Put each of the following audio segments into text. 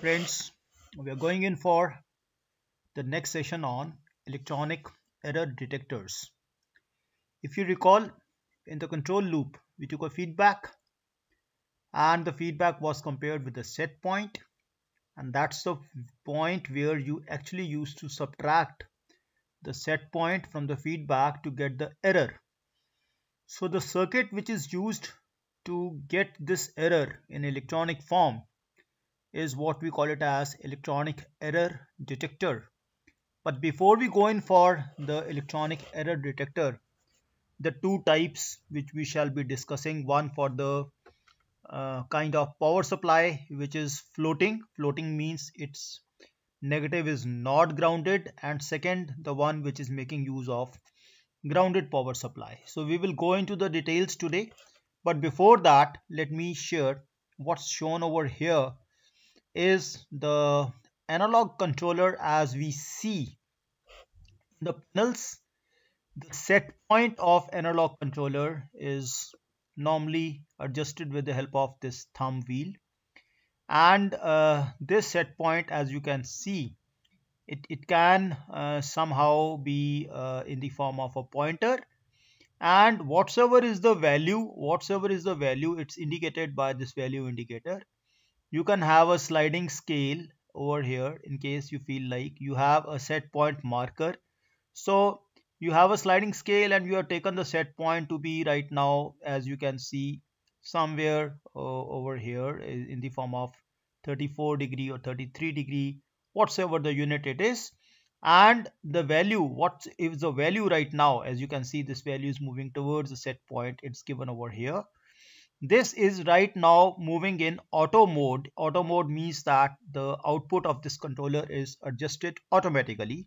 Friends, we are going in for the next session on electronic error detectors. If you recall, in the control loop, we took a feedback and the feedback was compared with the set point and that's the point where you actually used to subtract the set point from the feedback to get the error. So the circuit which is used to get this error in electronic form is what we call it as electronic error detector. But before we go in for the electronic error detector, the two types which we shall be discussing, one for the uh, kind of power supply which is floating. Floating means its negative is not grounded and second the one which is making use of grounded power supply. So we will go into the details today but before that let me share what's shown over here is the analog controller as we see the panels. The set point of analog controller is normally adjusted with the help of this thumb wheel and uh, this set point as you can see it, it can uh, somehow be uh, in the form of a pointer and whatsoever is the value whatsoever is the value it's indicated by this value indicator you can have a sliding scale over here in case you feel like you have a set point marker so you have a sliding scale and you have taken the set point to be right now as you can see somewhere uh, over here in the form of 34 degree or 33 degree whatsoever the unit it is and the value what is the value right now as you can see this value is moving towards the set point it's given over here this is right now moving in auto mode. Auto mode means that the output of this controller is adjusted automatically.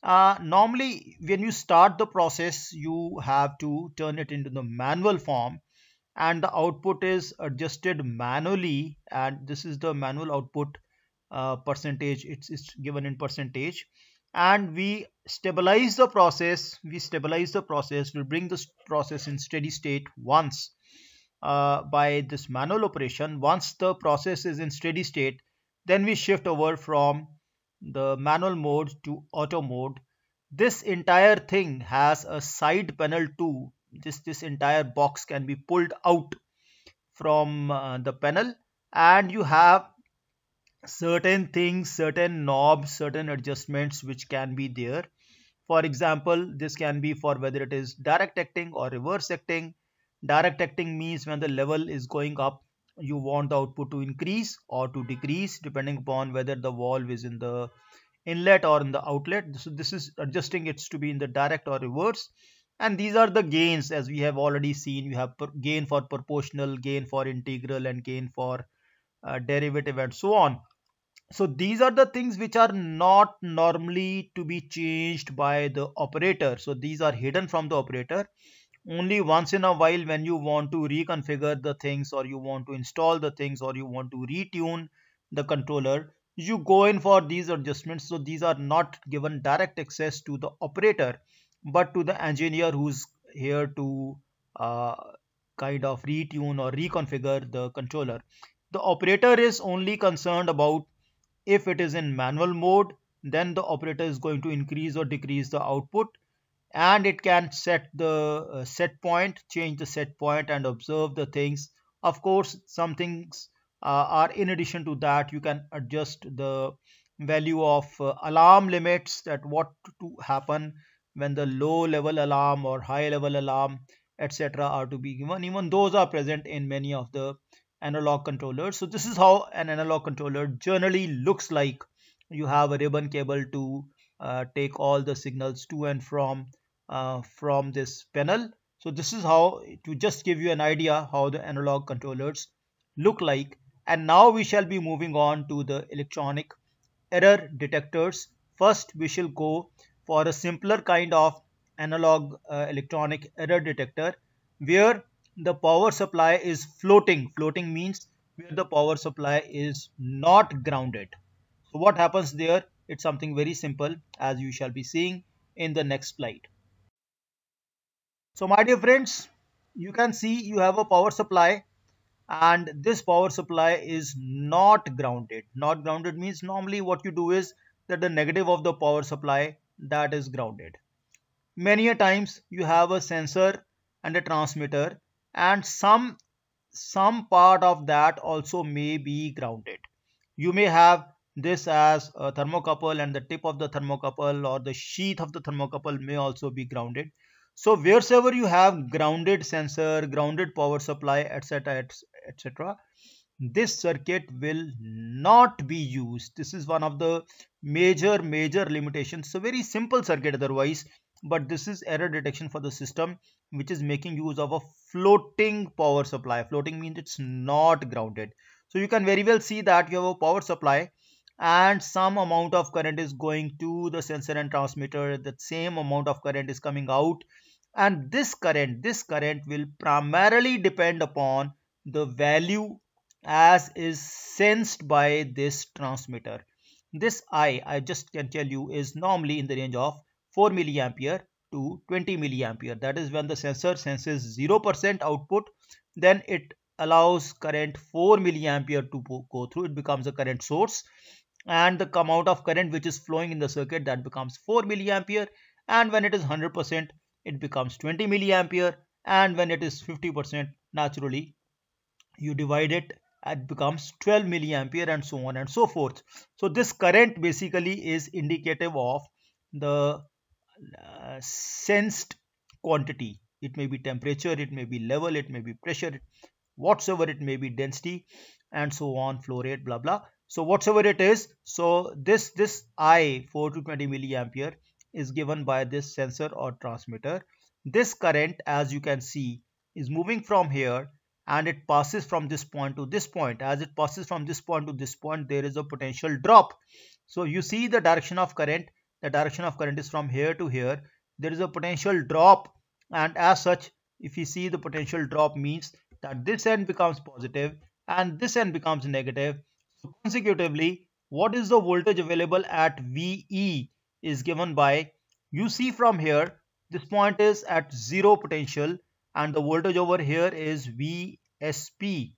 Uh, normally, when you start the process, you have to turn it into the manual form and the output is adjusted manually and this is the manual output uh, percentage it's, it's given in percentage and we stabilize the process we stabilize the process we bring this process in steady state once uh, by this manual operation, once the process is in steady state, then we shift over from the manual mode to auto mode. This entire thing has a side panel too. This, this entire box can be pulled out from uh, the panel and you have certain things, certain knobs, certain adjustments which can be there. For example, this can be for whether it is direct acting or reverse acting Direct acting means when the level is going up, you want the output to increase or to decrease depending upon whether the valve is in the inlet or in the outlet. So this is adjusting it to be in the direct or reverse. And these are the gains as we have already seen. We have gain for proportional, gain for integral and gain for uh, derivative and so on. So these are the things which are not normally to be changed by the operator. So these are hidden from the operator only once in a while when you want to reconfigure the things or you want to install the things or you want to retune the controller you go in for these adjustments so these are not given direct access to the operator but to the engineer who's here to uh, kind of retune or reconfigure the controller the operator is only concerned about if it is in manual mode then the operator is going to increase or decrease the output and it can set the uh, set point change the set point and observe the things of course some things uh, are in addition to that you can adjust the value of uh, alarm limits that what to happen when the low level alarm or high level alarm etc are to be given even those are present in many of the analog controllers so this is how an analog controller generally looks like you have a ribbon cable to uh, take all the signals to and from uh, from this panel so this is how to just give you an idea how the analog controllers look like and now we shall be moving on to the electronic error detectors first we shall go for a simpler kind of analog uh, electronic error detector where the power supply is floating floating means where the power supply is not grounded so what happens there it's something very simple as you shall be seeing in the next slide so my dear friends, you can see you have a power supply and this power supply is not grounded. Not grounded means normally what you do is that the negative of the power supply that is grounded. Many a times you have a sensor and a transmitter and some some part of that also may be grounded. You may have this as a thermocouple and the tip of the thermocouple or the sheath of the thermocouple may also be grounded. So wherever you have grounded sensor, grounded power supply, etc., etc., this circuit will not be used. This is one of the major, major limitations. So very simple circuit otherwise, but this is error detection for the system, which is making use of a floating power supply. Floating means it's not grounded. So you can very well see that you have a power supply and some amount of current is going to the sensor and transmitter That same amount of current is coming out and this current this current will primarily depend upon the value as is sensed by this transmitter this i i just can tell you is normally in the range of 4 milliampere to 20 milliampere that is when the sensor senses 0% output then it allows current 4 milliampere to go through it becomes a current source and the amount of current which is flowing in the circuit that becomes 4 milliampere and when it is 100% it becomes 20 milliampere and when it is 50% naturally you divide it it becomes 12 milliampere and so on and so forth so this current basically is indicative of the uh, sensed quantity it may be temperature it may be level it may be pressure whatsoever it may be density and so on flow rate blah blah so whatever it is so this this i 4 to 20 milliampere is given by this sensor or transmitter this current as you can see is moving from here and it passes from this point to this point as it passes from this point to this point there is a potential drop so you see the direction of current the direction of current is from here to here there is a potential drop and as such if you see the potential drop means that this end becomes positive and this end becomes negative Consecutively, what is the voltage available at VE is given by, you see from here, this point is at zero potential and the voltage over here is VSP.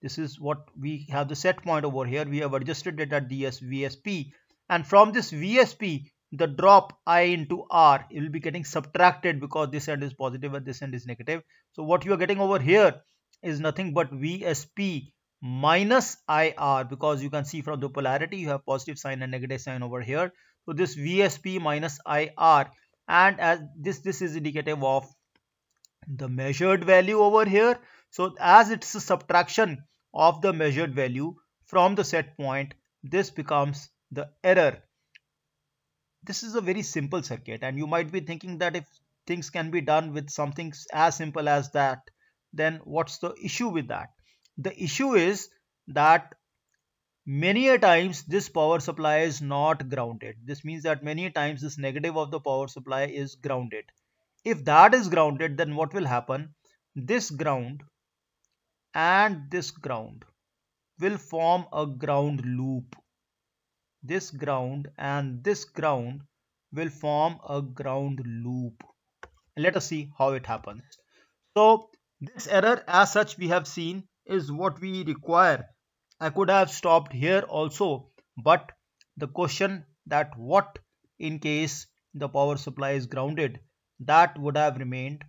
This is what we have the set point over here. We have adjusted it at DS VSP. And from this VSP, the drop I into R will be getting subtracted because this end is positive and this end is negative. So what you are getting over here is nothing but VSP minus IR because you can see from the polarity you have positive sign and negative sign over here. So this VSP minus IR and as this this is indicative of the measured value over here. So as it's a subtraction of the measured value from the set point this becomes the error. This is a very simple circuit and you might be thinking that if things can be done with something as simple as that then what's the issue with that? The issue is that many a times this power supply is not grounded. This means that many times this negative of the power supply is grounded. If that is grounded, then what will happen? This ground and this ground will form a ground loop. This ground and this ground will form a ground loop. Let us see how it happens. So this error as such we have seen is what we require. I could have stopped here also but the question that what in case the power supply is grounded that would have remained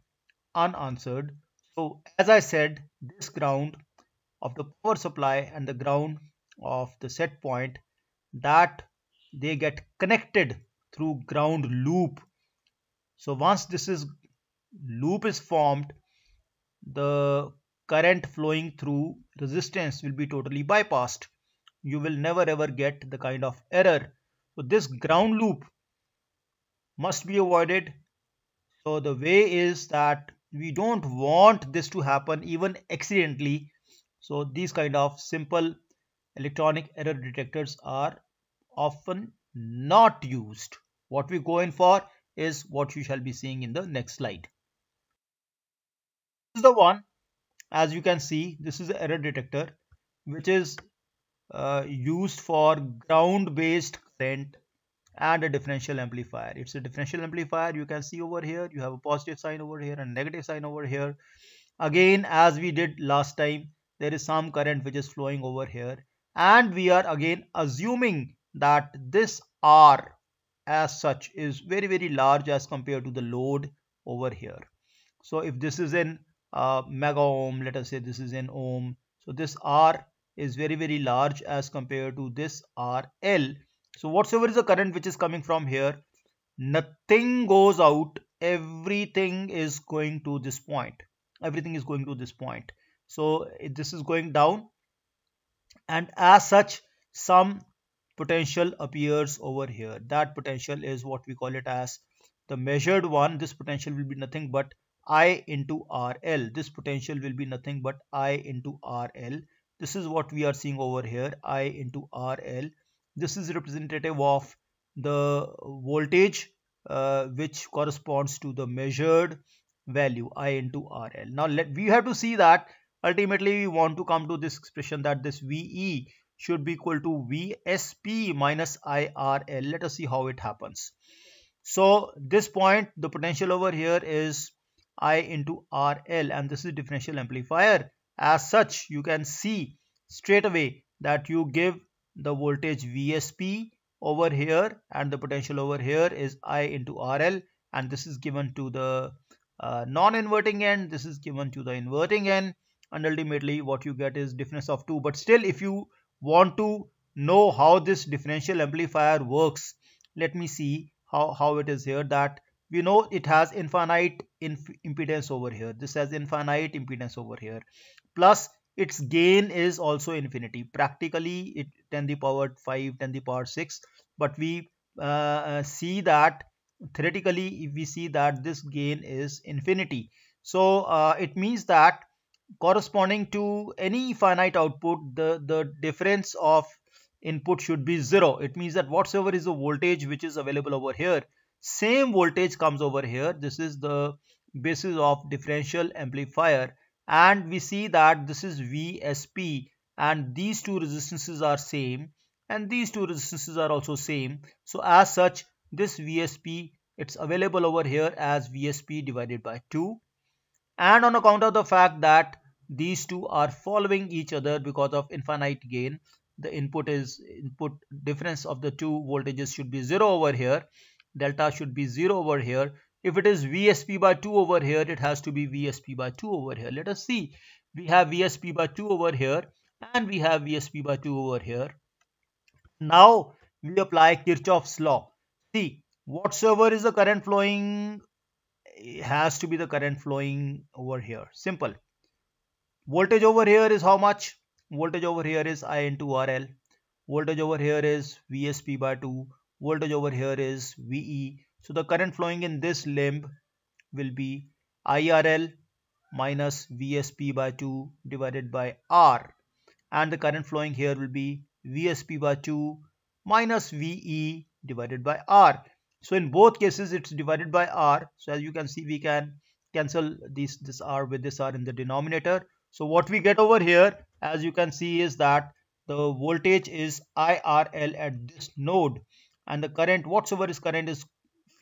unanswered. So as I said this ground of the power supply and the ground of the set point that they get connected through ground loop. So once this is loop is formed the current flowing through resistance will be totally bypassed. You will never ever get the kind of error. So this ground loop must be avoided. So the way is that we don't want this to happen even accidentally. So these kind of simple electronic error detectors are often not used. What we go in for is what you shall be seeing in the next slide. This is the one as you can see this is the error detector which is uh, used for ground based current and a differential amplifier it's a differential amplifier you can see over here you have a positive sign over here and negative sign over here again as we did last time there is some current which is flowing over here and we are again assuming that this R as such is very very large as compared to the load over here so if this is an uh, mega ohm let us say this is in ohm so this R is very very large as compared to this RL so whatsoever is the current which is coming from here nothing goes out everything is going to this point everything is going to this point so eh, this is going down and as such some potential appears over here that potential is what we call it as the measured one this potential will be nothing but I into RL. This potential will be nothing but I into RL. This is what we are seeing over here, I into RL. This is representative of the voltage uh, which corresponds to the measured value I into RL. Now let we have to see that ultimately we want to come to this expression that this VE should be equal to VSP minus IRL. Let us see how it happens. So this point, the potential over here is I into RL and this is differential amplifier. As such, you can see straight away that you give the voltage VSP over here and the potential over here is I into RL and this is given to the uh, non-inverting end, this is given to the inverting end and ultimately what you get is difference of 2 but still if you want to know how this differential amplifier works let me see how, how it is here that we know it has infinite inf impedance over here this has infinite impedance over here plus its gain is also infinity practically it 10 the power 5 10 the power 6 but we uh, uh see that theoretically we see that this gain is infinity so uh, it means that corresponding to any finite output the the difference of input should be zero it means that whatsoever is the voltage which is available over here same voltage comes over here this is the basis of differential amplifier and we see that this is VSP and these two resistances are same and these two resistances are also same so as such this VSP it's available over here as VSP divided by 2 and on account of the fact that these two are following each other because of infinite gain the input is input difference of the two voltages should be 0 over here delta should be 0 over here. If it is VSP by 2 over here, it has to be VSP by 2 over here. Let us see. We have VSP by 2 over here and we have VSP by 2 over here. Now we apply Kirchhoff's law. See, whatsoever is the current flowing has to be the current flowing over here. Simple. Voltage over here is how much? Voltage over here is I into RL. Voltage over here is VSP by 2 voltage over here is VE. So the current flowing in this limb will be IRL minus VSP by 2 divided by R and the current flowing here will be VSP by 2 minus VE divided by R. So in both cases it's divided by R. So as you can see we can cancel this, this R with this R in the denominator. So what we get over here as you can see is that the voltage is IRL at this node and the current whatsoever is current is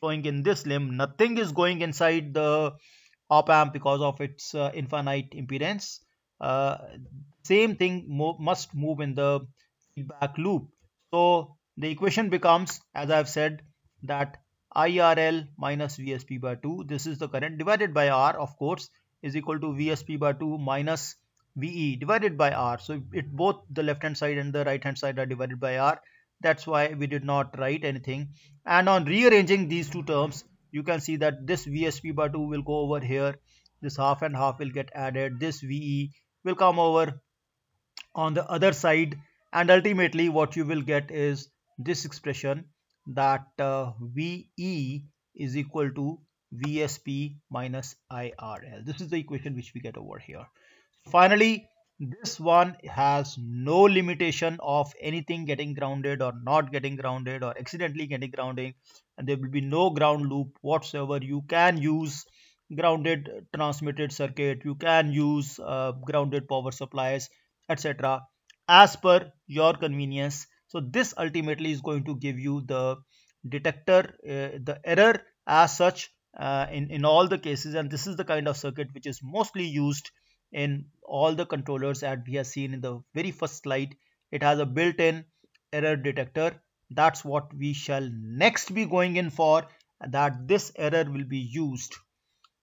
flowing in this limb nothing is going inside the op amp because of its uh, infinite impedance uh, same thing mo must move in the feedback loop so the equation becomes as i've said that IRL minus VSP by 2 this is the current divided by R of course is equal to VSP by 2 minus VE divided by R so it both the left hand side and the right hand side are divided by R that's why we did not write anything and on rearranging these two terms you can see that this VSP by 2 will go over here this half and half will get added this VE will come over on the other side and ultimately what you will get is this expression that uh, VE is equal to VSP minus IRL. This is the equation which we get over here. Finally, this one has no limitation of anything getting grounded or not getting grounded or accidentally getting grounding and there will be no ground loop whatsoever you can use grounded transmitted circuit you can use uh, grounded power supplies etc as per your convenience so this ultimately is going to give you the detector uh, the error as such uh, in in all the cases and this is the kind of circuit which is mostly used in all the controllers that we have seen in the very first slide. It has a built-in error detector. That's what we shall next be going in for that this error will be used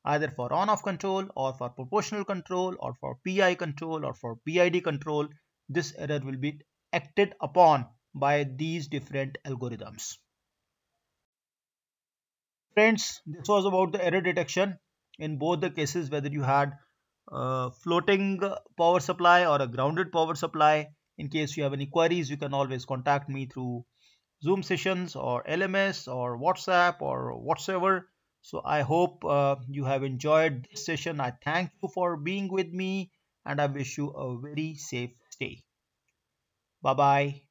either for on-off control or for proportional control or for PI control or for PID control. This error will be acted upon by these different algorithms. Friends, this was about the error detection in both the cases whether you had floating power supply or a grounded power supply. In case you have any queries, you can always contact me through Zoom sessions or LMS or WhatsApp or whatsoever. So I hope uh, you have enjoyed this session. I thank you for being with me and I wish you a very safe stay. Bye-bye.